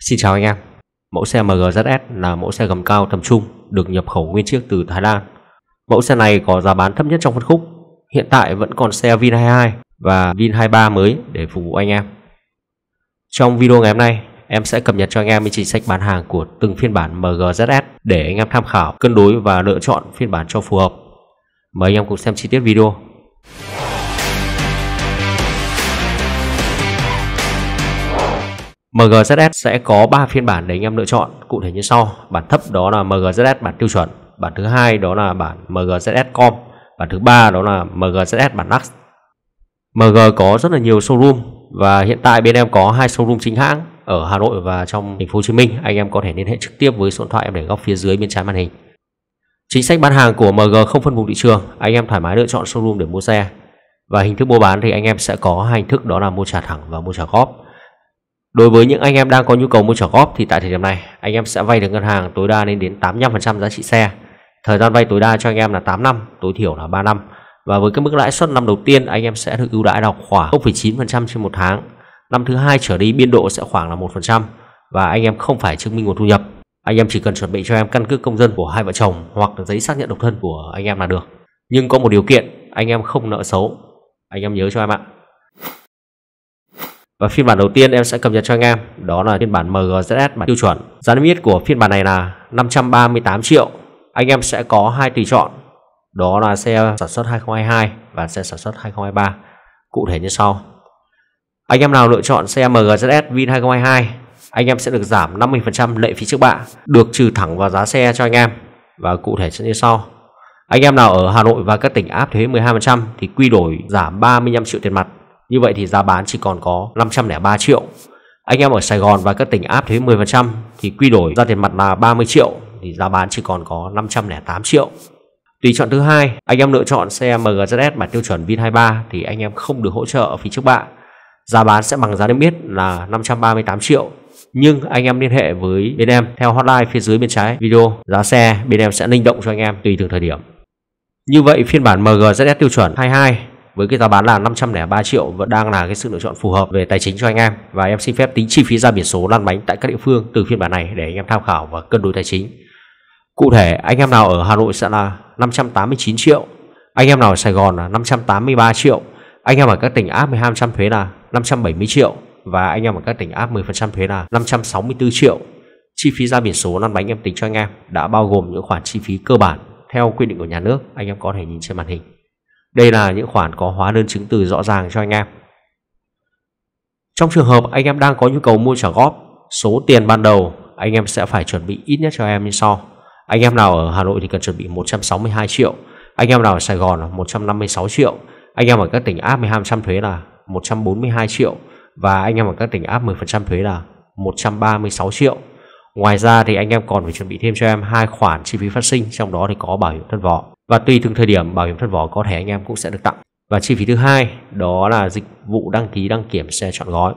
Xin chào anh em Mẫu xe MGZS là mẫu xe gầm cao tầm trung Được nhập khẩu nguyên chiếc từ Thái Lan Mẫu xe này có giá bán thấp nhất trong phân khúc Hiện tại vẫn còn xe Vin22 và Vin23 mới để phục vụ anh em Trong video ngày hôm nay Em sẽ cập nhật cho anh em chính sách bán hàng của từng phiên bản MGZS để anh em tham khảo, cân đối và lựa chọn phiên bản cho phù hợp. Mời anh em cùng xem chi tiết video. MGZS sẽ có 3 phiên bản để anh em lựa chọn cụ thể như sau. Bản thấp đó là MGZS bản tiêu chuẩn, bản thứ hai đó là bản MGZS Com, bản thứ ba đó là MGZS bản Lux. MG có rất là nhiều showroom và hiện tại bên em có hai showroom chính hãng ở Hà Nội và trong thành phố Hồ Chí Minh. Anh em có thể liên hệ trực tiếp với số điện thoại em để góc phía dưới bên trái màn hình. Chính sách bán hàng của MG không phân vùng thị trường, anh em thoải mái lựa chọn showroom để mua xe. Và hình thức mua bán thì anh em sẽ có hai hình thức đó là mua trả thẳng và mua trả góp. Đối với những anh em đang có nhu cầu mua trả góp thì tại thời điểm này, anh em sẽ vay được ngân hàng tối đa lên đến 85% giá trị xe. Thời gian vay tối đa cho anh em là 8 năm, tối thiểu là 3 năm. Và với cái mức lãi suất năm đầu tiên, anh em sẽ được ưu đãi đọc khoảng 0,9% trên một tháng. Năm thứ hai trở đi biên độ sẽ khoảng là 1% và anh em không phải chứng minh nguồn thu nhập. Anh em chỉ cần chuẩn bị cho em căn cước công dân của hai vợ chồng hoặc giấy xác nhận độc thân của anh em là được. Nhưng có một điều kiện, anh em không nợ xấu. Anh em nhớ cho em ạ. Và phiên bản đầu tiên em sẽ cập nhật cho anh em Đó là phiên bản MGZS bản tiêu chuẩn Giá niêm yết của phiên bản này là 538 triệu Anh em sẽ có hai tùy chọn Đó là xe sản xuất 2022 và xe sản xuất 2023 Cụ thể như sau Anh em nào lựa chọn xe MGZS Vin 2022 Anh em sẽ được giảm 50% lệ phí trước bạ Được trừ thẳng vào giá xe cho anh em Và cụ thể sẽ như sau anh em nào ở Hà Nội và các tỉnh áp thuế 12% thì quy đổi giảm 35 triệu tiền mặt như vậy thì giá bán chỉ còn có 503 triệu Anh em ở Sài Gòn và các tỉnh áp thuế 10% Thì quy đổi ra tiền mặt là 30 triệu Thì giá bán chỉ còn có 508 triệu Tùy chọn thứ hai, anh em lựa chọn xe MGZS bản tiêu chuẩn Vin23 thì anh em không được hỗ trợ phí trước bạ. Giá bán sẽ bằng giá niêm yết là 538 triệu. Nhưng anh em liên hệ với bên em theo hotline phía dưới bên trái video, giá xe bên em sẽ linh động cho anh em tùy từng thời điểm. Như vậy phiên bản MGZS tiêu chuẩn 22 với cái giá bán là 503 triệu vẫn đang là cái sự lựa chọn phù hợp về tài chính cho anh em và em xin phép tính chi phí ra biển số lăn bánh tại các địa phương từ phiên bản này để anh em tham khảo và cân đối tài chính. Cụ thể anh em nào ở Hà Nội sẽ là 589 triệu, anh em nào ở Sài Gòn là 583 triệu, anh em ở các tỉnh áp 12% thuế là 570 triệu và anh em ở các tỉnh áp 10% thuế là 564 triệu. Chi phí ra biển số lăn bánh em tính cho anh em đã bao gồm những khoản chi phí cơ bản theo quy định của nhà nước anh em có thể nhìn trên màn hình. Đây là những khoản có hóa đơn chứng từ rõ ràng cho anh em. Trong trường hợp anh em đang có nhu cầu mua trả góp, số tiền ban đầu anh em sẽ phải chuẩn bị ít nhất cho em như sau. Anh em nào ở Hà Nội thì cần chuẩn bị 162 triệu, anh em nào ở Sài Gòn là 156 triệu, anh em ở các tỉnh áp 12% thuế là 142 triệu và anh em ở các tỉnh áp 10% thuế là 136 triệu. Ngoài ra thì anh em còn phải chuẩn bị thêm cho em hai khoản chi phí phát sinh trong đó thì có bảo hiểm thân vỏ và tùy từng thời điểm bảo hiểm thân vỏ có thể anh em cũng sẽ được tặng và chi phí thứ hai đó là dịch vụ đăng ký đăng kiểm xe chọn gói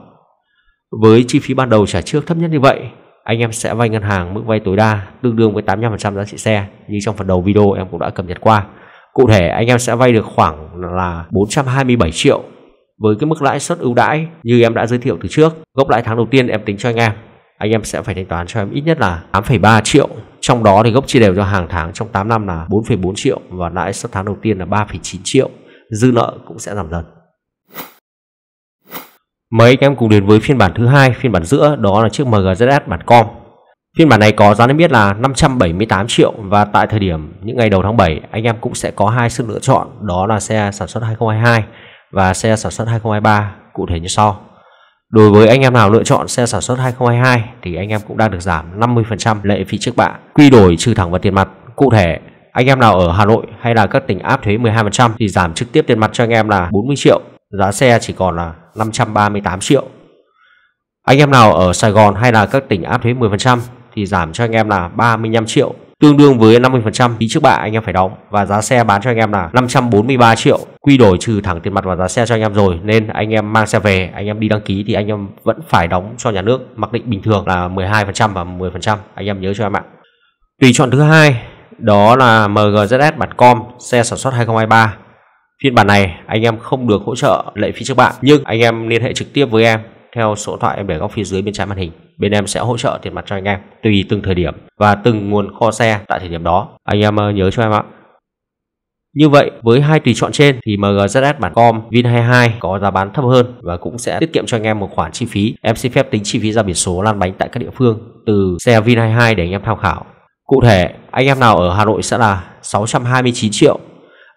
với chi phí ban đầu trả trước thấp nhất như vậy anh em sẽ vay ngân hàng mức vay tối đa tương đương với 85% giá trị xe như trong phần đầu video em cũng đã cập nhật qua cụ thể anh em sẽ vay được khoảng là 427 triệu với cái mức lãi suất ưu đãi như em đã giới thiệu từ trước gốc lãi tháng đầu tiên em tính cho anh em anh em sẽ phải thanh toán cho em ít nhất là 8,3 triệu trong đó thì gốc chia đều cho hàng tháng trong 8 năm là 4,4 triệu và lãi suất tháng đầu tiên là 3,9 triệu. Dư nợ cũng sẽ giảm dần. Mấy anh em cùng đến với phiên bản thứ hai, phiên bản giữa đó là chiếc MGZS bản com. Phiên bản này có giá niêm yết là 578 triệu và tại thời điểm những ngày đầu tháng 7 anh em cũng sẽ có hai sự lựa chọn đó là xe sản xuất 2022 và xe sản xuất 2023 cụ thể như sau. Đối với anh em nào lựa chọn xe sản xuất 2022 thì anh em cũng đang được giảm 50% lệ phí trước bạ, quy đổi trừ thẳng vào tiền mặt. Cụ thể, anh em nào ở Hà Nội hay là các tỉnh áp thuế 12% thì giảm trực tiếp tiền mặt cho anh em là 40 triệu, giá xe chỉ còn là 538 triệu. Anh em nào ở Sài Gòn hay là các tỉnh áp thuế 10% thì giảm cho anh em là 35 triệu, tương đương với 50% phí trước bạ anh em phải đóng và giá xe bán cho anh em là 543 triệu quy đổi trừ thẳng tiền mặt vào giá xe cho anh em rồi nên anh em mang xe về anh em đi đăng ký thì anh em vẫn phải đóng cho nhà nước mặc định bình thường là 12% và 10% anh em nhớ cho em ạ tùy chọn thứ hai đó là MGZS bản com xe sản xuất 2023 phiên bản này anh em không được hỗ trợ lệ phí trước bạ nhưng anh em liên hệ trực tiếp với em theo số thoại em để góc phía dưới bên trái màn hình. Bên em sẽ hỗ trợ tiền mặt cho anh em tùy từng thời điểm và từng nguồn kho xe tại thời điểm đó. Anh em ờ, nhớ cho em ạ. Như vậy, với hai tùy chọn trên thì MGZS bản com Vin22 có giá bán thấp hơn và cũng sẽ tiết kiệm cho anh em một khoản chi phí. Em xin phép tính chi phí ra biển số lăn bánh tại các địa phương từ xe Vin22 để anh em tham khảo. Cụ thể, anh em nào ở Hà Nội sẽ là 629 triệu,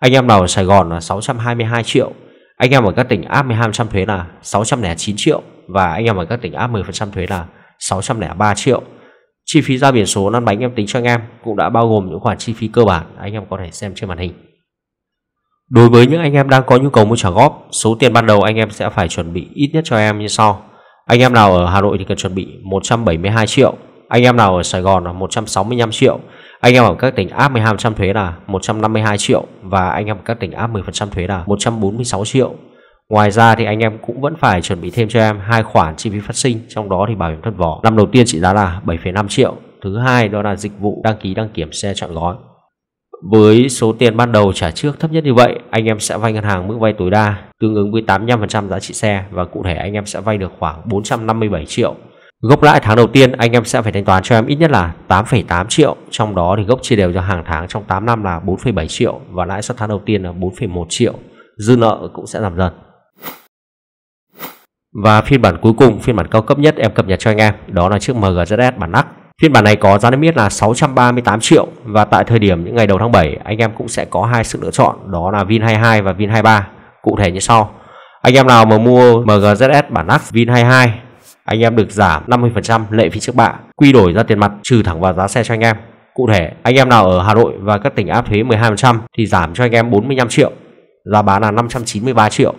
anh em nào ở Sài Gòn là 622 triệu, anh em ở các tỉnh áp 12% thuế là 609 triệu và anh em ở các tỉnh áp 10% thuế là 603 triệu. Chi phí ra biển số lăn bánh em tính cho anh em cũng đã bao gồm những khoản chi phí cơ bản anh em có thể xem trên màn hình. Đối với những anh em đang có nhu cầu mua trả góp, số tiền ban đầu anh em sẽ phải chuẩn bị ít nhất cho em như sau. Anh em nào ở Hà Nội thì cần chuẩn bị 172 triệu, anh em nào ở Sài Gòn là 165 triệu, anh em ở các tỉnh áp 12% thuế là 152 triệu và anh em ở các tỉnh áp 10% thuế là 146 triệu. Ngoài ra thì anh em cũng vẫn phải chuẩn bị thêm cho em hai khoản chi phí phát sinh, trong đó thì bảo hiểm thân vỏ. Năm đầu tiên trị giá là 7,5 triệu, thứ hai đó là dịch vụ đăng ký đăng kiểm xe chọn gói. Với số tiền ban đầu trả trước thấp nhất như vậy, anh em sẽ vay ngân hàng mức vay tối đa tương ứng với 85% giá trị xe và cụ thể anh em sẽ vay được khoảng 457 triệu. Gốc lãi tháng đầu tiên anh em sẽ phải thanh toán cho em ít nhất là 8,8 triệu, trong đó thì gốc chia đều cho hàng tháng trong 8 năm là 4,7 triệu và lãi suất tháng đầu tiên là 4,1 triệu. Dư nợ cũng sẽ giảm dần. Và phiên bản cuối cùng, phiên bản cao cấp nhất em cập nhật cho anh em Đó là chiếc MGZS bản nắc Phiên bản này có giá niêm yết là 638 triệu Và tại thời điểm những ngày đầu tháng 7 Anh em cũng sẽ có hai sự lựa chọn Đó là Vin22 và Vin23 Cụ thể như sau Anh em nào mà mua MGZS bản nắc Vin22 Anh em được giảm 50% lệ phí trước bạ Quy đổi ra tiền mặt trừ thẳng vào giá xe cho anh em Cụ thể, anh em nào ở Hà Nội và các tỉnh áp thuế 12% thì giảm cho anh em 45 triệu, giá bán là 593 triệu.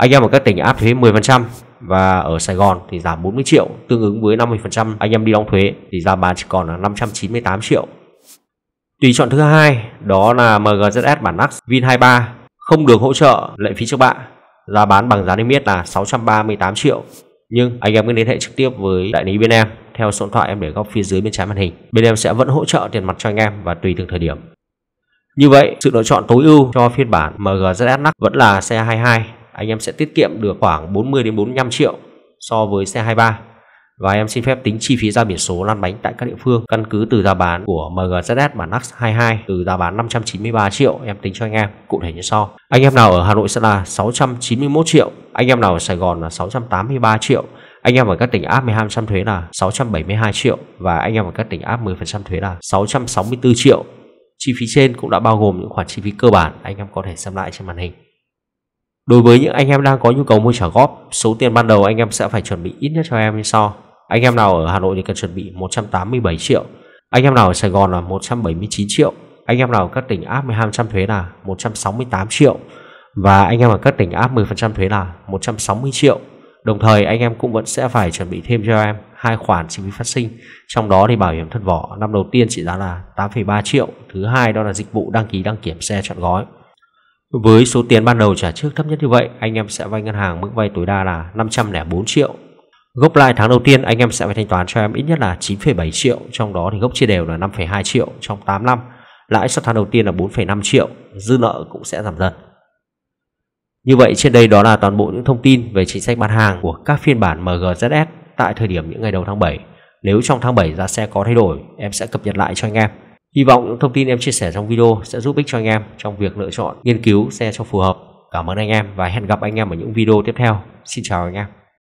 Anh em ở các tỉnh áp thuế 10% và ở Sài Gòn thì giảm 40 triệu, tương ứng với 50% anh em đi đóng thuế thì giá bán chỉ còn là 598 triệu. Tùy chọn thứ hai đó là MGZS bản Lux Vin23 không được hỗ trợ lệ phí trước bạ. Giá bán bằng giá niêm yết là 638 triệu. Nhưng anh em cứ liên hệ trực tiếp với đại lý bên em theo số điện thoại em để góc phía dưới bên trái màn hình. Bên em sẽ vẫn hỗ trợ tiền mặt cho anh em và tùy từng thời điểm. Như vậy, sự lựa chọn tối ưu cho phiên bản MGZS Lux vẫn là xe 22 anh em sẽ tiết kiệm được khoảng 40 đến 45 triệu so với xe 23 và em xin phép tính chi phí ra biển số lăn bánh tại các địa phương căn cứ từ giá bán của MGZS bản Lux 22 từ giá bán 593 triệu em tính cho anh em cụ thể như sau anh em nào ở Hà Nội sẽ là 691 triệu anh em nào ở Sài Gòn là 683 triệu anh em ở các tỉnh áp 12% thuế là 672 triệu và anh em ở các tỉnh áp 10% thuế là 664 triệu chi phí trên cũng đã bao gồm những khoản chi phí cơ bản anh em có thể xem lại trên màn hình Đối với những anh em đang có nhu cầu mua trả góp, số tiền ban đầu anh em sẽ phải chuẩn bị ít nhất cho em như sau. Anh em nào ở Hà Nội thì cần chuẩn bị 187 triệu, anh em nào ở Sài Gòn là 179 triệu, anh em nào ở các tỉnh áp 12% thuế là 168 triệu và anh em ở các tỉnh áp 10% thuế là 160 triệu. Đồng thời anh em cũng vẫn sẽ phải chuẩn bị thêm cho em hai khoản chi phí phát sinh, trong đó thì bảo hiểm thân vỏ năm đầu tiên trị giá là 8,3 triệu, thứ hai đó là dịch vụ đăng ký đăng kiểm xe trọn gói với số tiền ban đầu trả trước thấp nhất như vậy, anh em sẽ vay ngân hàng mức vay tối đa là 504 triệu. Gốc lãi tháng đầu tiên anh em sẽ phải thanh toán cho em ít nhất là 9,7 triệu, trong đó thì gốc chia đều là 5,2 triệu trong 8 năm. Lãi suất tháng đầu tiên là 4,5 triệu, dư nợ cũng sẽ giảm dần. Như vậy trên đây đó là toàn bộ những thông tin về chính sách bán hàng của các phiên bản MGZS tại thời điểm những ngày đầu tháng 7. Nếu trong tháng 7 giá xe có thay đổi, em sẽ cập nhật lại cho anh em. Hy vọng những thông tin em chia sẻ trong video sẽ giúp ích cho anh em trong việc lựa chọn, nghiên cứu xe cho phù hợp. Cảm ơn anh em và hẹn gặp anh em ở những video tiếp theo. Xin chào anh em.